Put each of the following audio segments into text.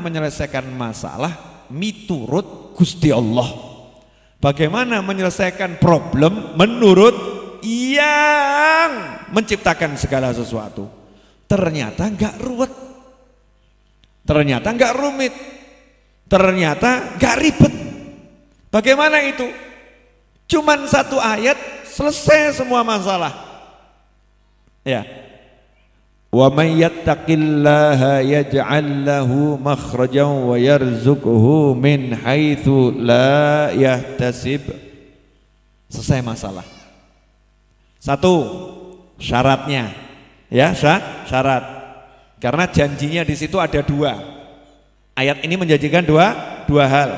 menyelesaikan masalah miturut Gusti Allah. Bagaimana menyelesaikan problem menurut yang menciptakan segala sesuatu. Ternyata enggak ruwet. Ternyata enggak rumit. Ternyata enggak ribet. Bagaimana itu? Cuman satu ayat selesai semua masalah. Ya, Wa man yattaqillaha yaj'al lahu makhrajan wa yarzuqhu min haitsu la yahtasib. Selesai masalah. Satu, syaratnya. Ya, syarat. Karena janjinya di situ ada dua. Ayat ini menjanjikan dua dua hal.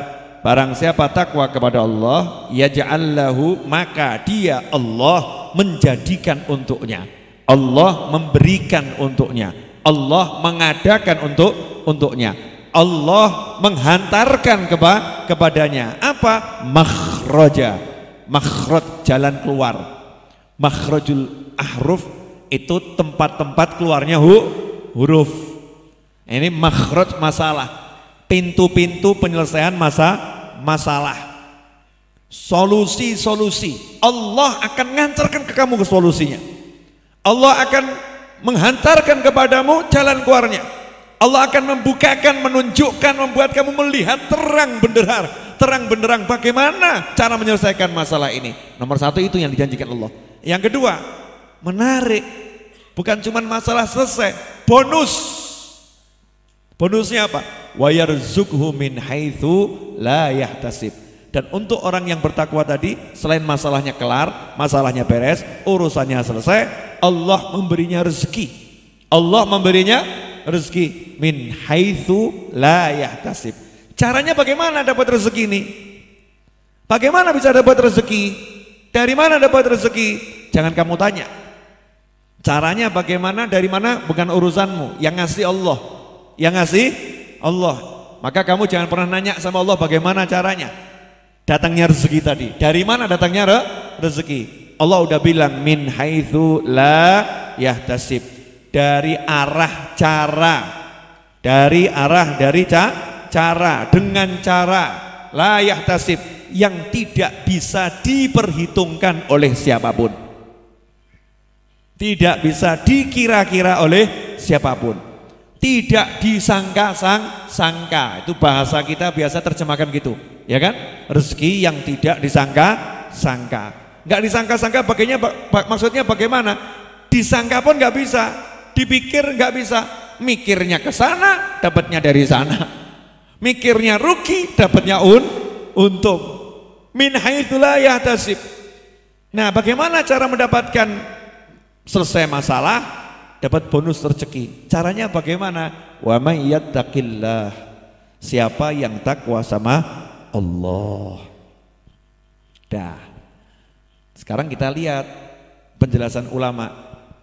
Barang siapa takwa kepada Allah, yaj'al lahu maka dia Allah menjadikan untuknya Allah memberikan untuknya Allah mengadakan untuk untuknya Allah menghantarkan kepa kepadanya apa makroja, makhraj jalan keluar makhrajul ahruf itu tempat-tempat keluarnya hu huruf ini makhraj masalah pintu-pintu penyelesaian masa masalah solusi-solusi Allah akan ngancarkan ke kamu ke solusinya Allah akan menghantarkan kepadamu jalan keluarnya. Allah akan membukakan, menunjukkan, membuat kamu melihat terang benderang, terang benderang bagaimana cara menyelesaikan masalah ini. Nomor satu itu yang dijanjikan Allah. Yang kedua, menarik. Bukan cuma masalah selesai, bonus. Bonusnya apa? Wayarzuqhu min haitsu la yahtasib. Dan untuk orang yang bertakwa tadi, selain masalahnya kelar, masalahnya beres, urusannya selesai, Allah memberinya rezeki. Allah memberinya rezeki min haitsu la yahtasib. Caranya bagaimana dapat rezeki ini? Bagaimana bisa dapat rezeki? Dari mana dapat rezeki? Jangan kamu tanya. Caranya bagaimana, dari mana bukan urusanmu. Yang ngasih Allah. Yang ngasih Allah. Maka kamu jangan pernah nanya sama Allah bagaimana caranya. Datangnya rezeki tadi. Dari mana datangnya rezeki? Allah udah bilang min haitsu la yahtasib dari arah cara dari arah dari ca, cara dengan cara la yahtasib yang tidak bisa diperhitungkan oleh siapapun tidak bisa dikira-kira oleh siapapun tidak disangka-sangka itu bahasa kita biasa terjemahkan gitu ya kan rezeki yang tidak disangka-sangka nggak disangka-sangka pakainya maksudnya bagaimana disangka pun nggak bisa dipikir nggak bisa mikirnya ke sana dapatnya dari sana mikirnya rugi dapatnya un untung min haitsulah tasib nah bagaimana cara mendapatkan selesai masalah dapat bonus rezeki caranya bagaimana wa may takillah. siapa yang takwa sama Allah dah sekarang kita lihat penjelasan ulama.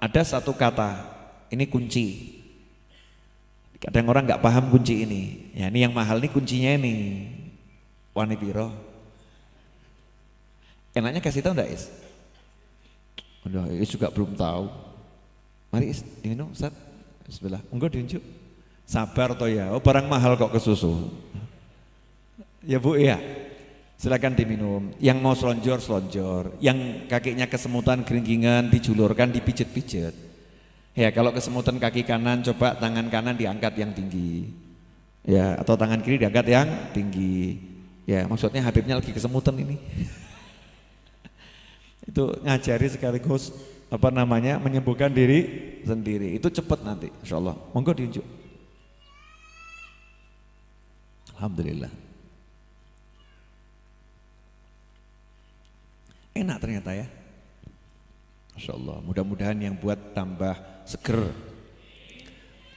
Ada satu kata, ini kunci. Kadang orang nggak paham kunci ini. Ya ini yang mahal ini kuncinya ini. Wani biro. Enaknya kasih tahu enggak Is? Udah, Is juga belum tahu. Mari Is, diminum Ustaz. sebelah Enggak diunjuk. Sabar toh ya. Oh, barang mahal kok ke susu Ya Bu, iya. Silakan diminum. Yang mau selonjor selonjor, yang kakinya kesemutan keringkingan dijulurkan dipijet-pijet. Ya, kalau kesemutan kaki kanan coba tangan kanan diangkat yang tinggi. Ya, atau tangan kiri diangkat yang tinggi. Ya, maksudnya Habibnya lagi kesemutan ini. Itu ngajari sekaligus apa namanya menyembuhkan diri sendiri. Itu cepat nanti insya Allah. Monggo diunjuk. Alhamdulillah. Enak ternyata ya. Masya Allah, mudah-mudahan yang buat tambah seger.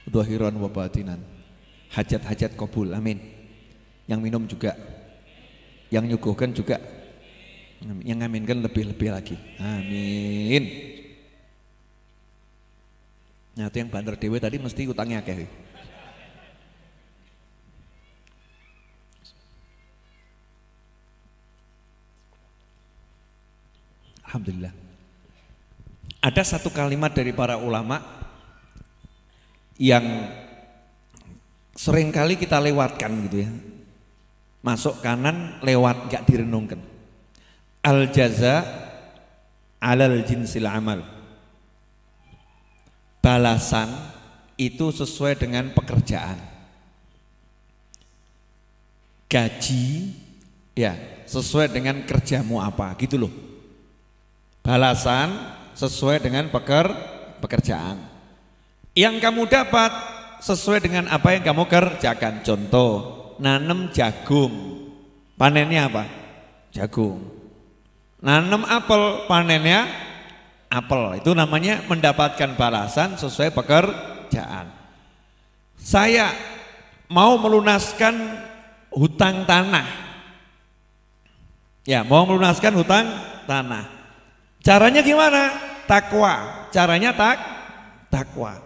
Zahiran wabatinan, Hajat-hajat kabul, amin. Yang minum juga. Yang nyuguhkan juga. Yang ngaminkan lebih-lebih lagi. Amin. Nah itu yang bandar dewe tadi mesti utangnya kayak Alhamdulillah. Ada satu kalimat dari para ulama yang seringkali kita lewatkan gitu ya. Masuk kanan lewat gak direnungkan. Al jaza alal jinsil amal. Balasan itu sesuai dengan pekerjaan. Gaji ya sesuai dengan kerjamu apa gitu loh balasan sesuai dengan peker, pekerjaan. Yang kamu dapat sesuai dengan apa yang kamu kerjakan. Contoh, nanem jagung, panennya apa? Jagung. nanem apel, panennya apel. Itu namanya mendapatkan balasan sesuai pekerjaan. Saya mau melunaskan hutang tanah. Ya, mau melunaskan hutang tanah Caranya gimana? Takwa. Caranya tak takwa.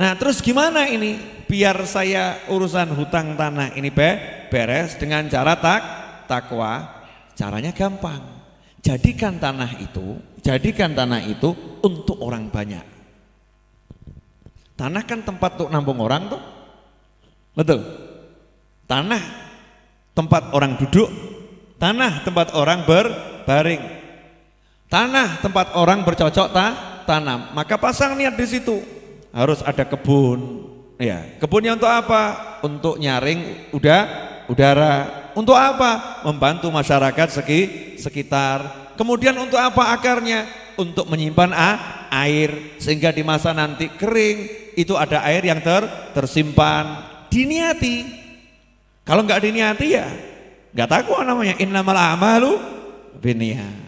Nah, terus gimana ini biar saya urusan hutang tanah ini be, beres dengan cara tak takwa? Caranya gampang. Jadikan tanah itu, jadikan tanah itu untuk orang banyak. Tanah kan tempat untuk nampung orang tuh. Betul. Tanah tempat orang duduk, tanah tempat orang berbaring, Tanah tempat orang bercocok ta, tanam. Maka pasang niat di situ. Harus ada kebun. Ya, kebunnya untuk apa? Untuk nyaring udah udara. Untuk apa? Membantu masyarakat segi, sekitar. Kemudian untuk apa akarnya? Untuk menyimpan a, air sehingga di masa nanti kering itu ada air yang ter, tersimpan. Diniati. Kalau nggak diniati ya nggak takwa namanya. Innamal amalu biniyat.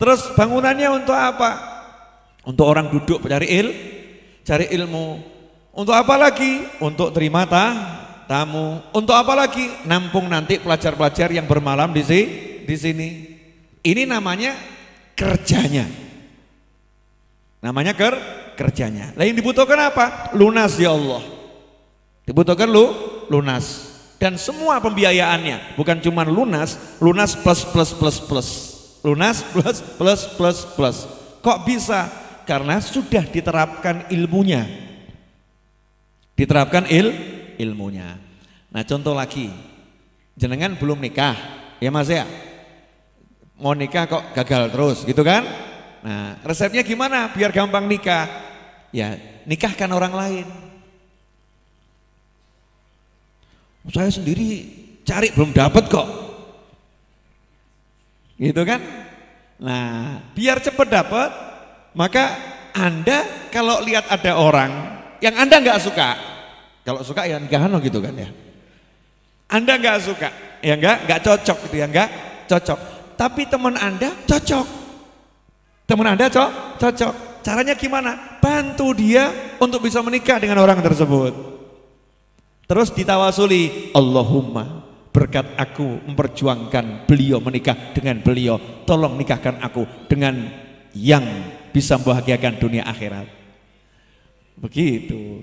Terus bangunannya untuk apa? Untuk orang duduk cari il, cari ilmu. Untuk apa lagi? Untuk terima ta, tamu. Untuk apa lagi? Nampung nanti pelajar-pelajar yang bermalam di sini. di sini. Ini namanya kerjanya. Namanya ker, kerjanya. Lain dibutuhkan apa? Lunas ya Allah. Dibutuhkan lu lunas dan semua pembiayaannya bukan cuma lunas, lunas plus plus plus plus. Lunas plus plus plus plus. Kok bisa? Karena sudah diterapkan ilmunya. Diterapkan il ilmunya. Nah contoh lagi, jenengan belum nikah, ya mas ya? Mau nikah kok gagal terus gitu kan? Nah resepnya gimana biar gampang nikah? Ya nikahkan orang lain. Saya sendiri cari belum dapat kok. Gitu kan? Nah, biar cepat dapat, maka Anda kalau lihat ada orang yang Anda nggak suka, kalau suka ya nikahan gitu kan ya. Anda nggak suka, ya nggak, nggak cocok gitu ya nggak cocok. Tapi teman Anda cocok, teman Anda co cocok. Caranya gimana? Bantu dia untuk bisa menikah dengan orang tersebut. Terus ditawasuli, Allahumma berkat aku memperjuangkan beliau menikah dengan beliau tolong nikahkan aku dengan yang bisa membahagiakan dunia akhirat begitu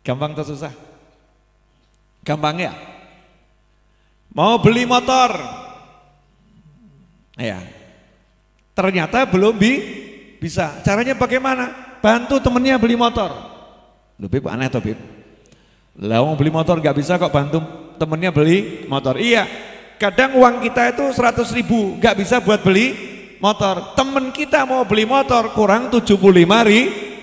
gampang atau susah gampang ya mau beli motor ya ternyata belum bi bisa caranya bagaimana bantu temennya beli motor lebih aneh tapi bib mau beli motor nggak bisa kok bantu temennya beli motor. Iya, kadang uang kita itu 100 ribu, gak bisa buat beli motor. Temen kita mau beli motor kurang 75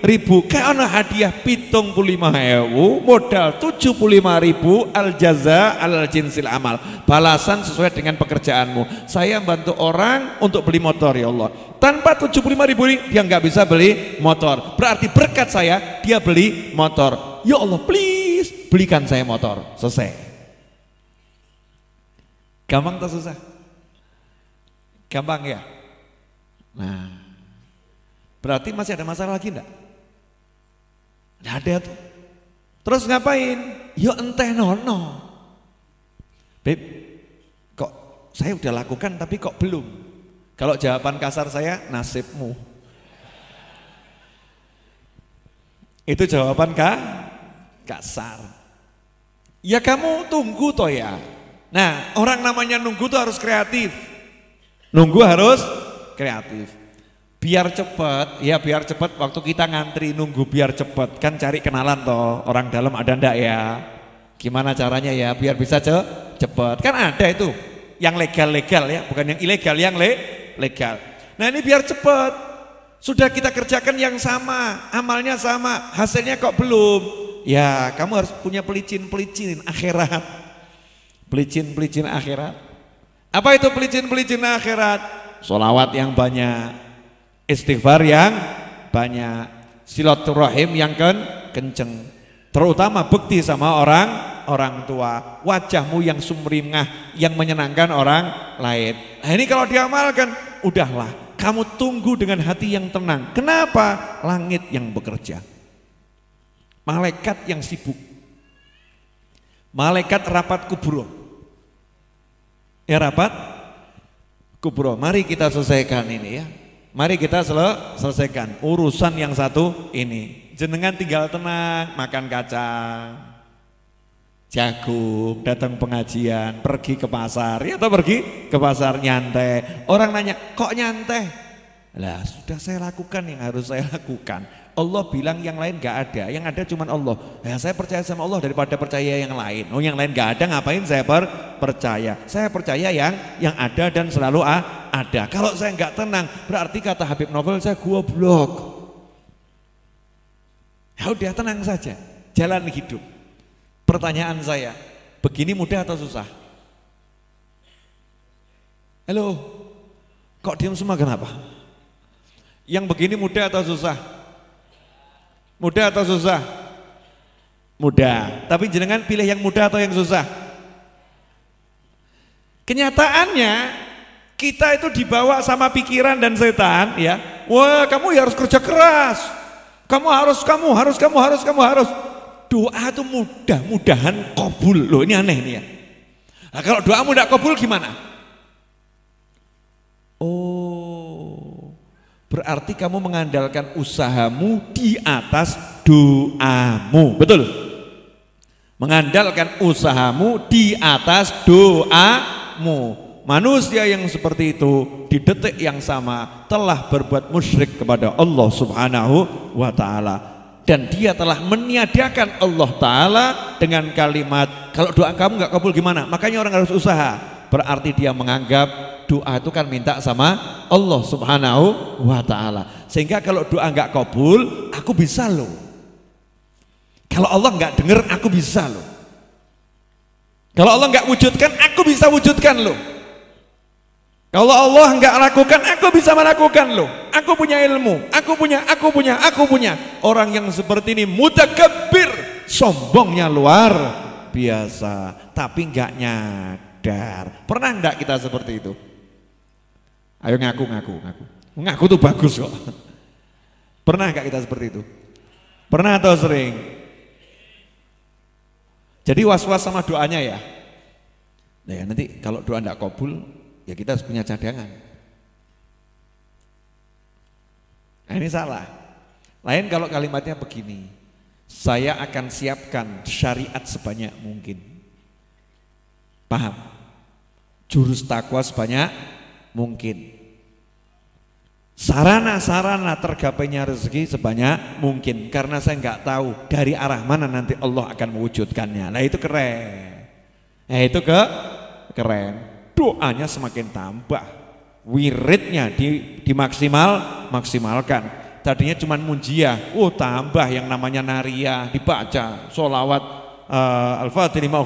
ribu. Kayak ada hadiah pitung puluh ewu, modal 75 ribu al jaza al jinsil amal. Balasan sesuai dengan pekerjaanmu. Saya bantu orang untuk beli motor ya Allah. Tanpa 75 ribu ini dia nggak bisa beli motor. Berarti berkat saya dia beli motor. Ya Allah please belikan saya motor. Selesai. Gampang atau susah? Gampang ya? Nah, berarti masih ada masalah lagi enggak? Enggak ada tuh. Terus ngapain? Yo ya enteh nono. Beb, kok saya udah lakukan tapi kok belum? Kalau jawaban kasar saya nasibmu. Itu jawaban kah? Kasar. Ya kamu tunggu toh ya. Nah, orang namanya nunggu tuh harus kreatif. Nunggu harus kreatif. Biar cepet ya biar cepet waktu kita ngantri nunggu biar cepet Kan cari kenalan toh, orang dalam ada ndak ya? Gimana caranya ya biar bisa ce cepat. Kan ada itu yang legal-legal ya, bukan yang ilegal, yang le legal. Nah, ini biar cepet Sudah kita kerjakan yang sama, amalnya sama, hasilnya kok belum? Ya, kamu harus punya pelicin-pelicin akhirat pelicin-pelicin akhirat. Apa itu pelicin-pelicin akhirat? Solawat yang banyak, istighfar yang banyak, silaturahim yang ken kenceng. Terutama bekti sama orang orang tua, wajahmu yang sumringah, yang menyenangkan orang lain. Nah ini kalau diamalkan, udahlah kamu tunggu dengan hati yang tenang. Kenapa? Langit yang bekerja. Malaikat yang sibuk. Malaikat rapat kubur Ya rapat kubro. Mari kita selesaikan ini ya. Mari kita sel selesaikan urusan yang satu ini. Jenengan tinggal tenang, makan kacang, jagung, datang pengajian, pergi ke pasar, ya atau pergi ke pasar nyantai. Orang nanya, kok nyantai? Lah sudah saya lakukan yang harus saya lakukan. Allah bilang yang lain gak ada, yang ada cuma Allah. Ya, saya percaya sama Allah daripada percaya yang lain. Oh yang lain gak ada ngapain saya per percaya. Saya percaya yang yang ada dan selalu ah, ada. Kalau saya nggak tenang berarti kata Habib Novel saya goblok. Ya udah tenang saja, jalan hidup. Pertanyaan saya, begini mudah atau susah? Halo, kok diam semua kenapa? Yang begini mudah atau susah? Mudah atau susah? Mudah. Tapi jenengan pilih yang mudah atau yang susah? Kenyataannya kita itu dibawa sama pikiran dan setan ya. Wah, kamu ya harus kerja keras. Kamu harus kamu harus kamu harus kamu harus. Doa itu mudah-mudahan kabul. Loh, ini aneh nih ya. Nah, kalau doamu tidak kabul gimana? Berarti kamu mengandalkan usahamu di atas doamu. Betul? Mengandalkan usahamu di atas doamu. Manusia yang seperti itu di detik yang sama telah berbuat musyrik kepada Allah Subhanahu wa taala dan dia telah meniadakan Allah taala dengan kalimat kalau doa kamu nggak kabul gimana? Makanya orang harus usaha. Berarti dia menganggap doa itu kan minta sama Allah Subhanahu wa taala. Sehingga kalau doa enggak kabul, aku bisa loh. Kalau Allah enggak dengar aku bisa loh. Kalau Allah enggak wujudkan, aku bisa wujudkan loh. Kalau Allah enggak lakukan, aku bisa melakukan loh. Aku punya ilmu, aku punya, aku punya, aku punya. Orang yang seperti ini mutakabbir, sombongnya luar biasa, tapi enggak nyadar. Pernah enggak kita seperti itu? Ayo ngaku, ngaku, ngaku. Ngaku tuh bagus kok. Pernah nggak kita seperti itu? Pernah atau sering? Jadi was-was sama doanya ya. Nah ya nanti kalau doa ndak kabul, ya kita harus punya cadangan. Nah ini salah. Lain kalau kalimatnya begini, saya akan siapkan syariat sebanyak mungkin. Paham? Jurus takwa sebanyak mungkin. Sarana-sarana tergapainya rezeki sebanyak mungkin karena saya nggak tahu dari arah mana nanti Allah akan mewujudkannya. Nah itu keren. Nah itu ke keren. Doanya semakin tambah. Wiridnya di, dimaksimal maksimalkan. Tadinya cuma munjiah, oh tambah yang namanya naria dibaca, solawat uh, eh, al fatih lima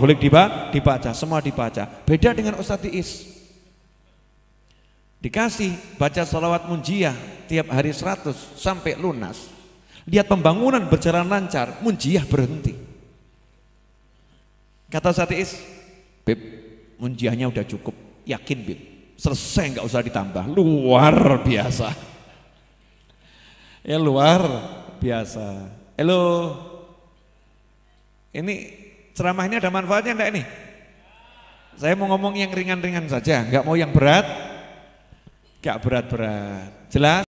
dibaca, semua dibaca. Beda dengan Ustadz Is Dikasih baca salawat munjiah tiap hari 100 sampai lunas. Lihat pembangunan berjalan lancar, munjiah berhenti. Kata Satis, Bib, munjiahnya udah cukup. Yakin Bib, selesai nggak usah ditambah. Luar biasa. Ya luar biasa. Halo, ini ceramah ini ada manfaatnya enggak ini? Saya mau ngomong yang ringan-ringan saja, nggak mau yang berat, Gak berat-berat. Jelas?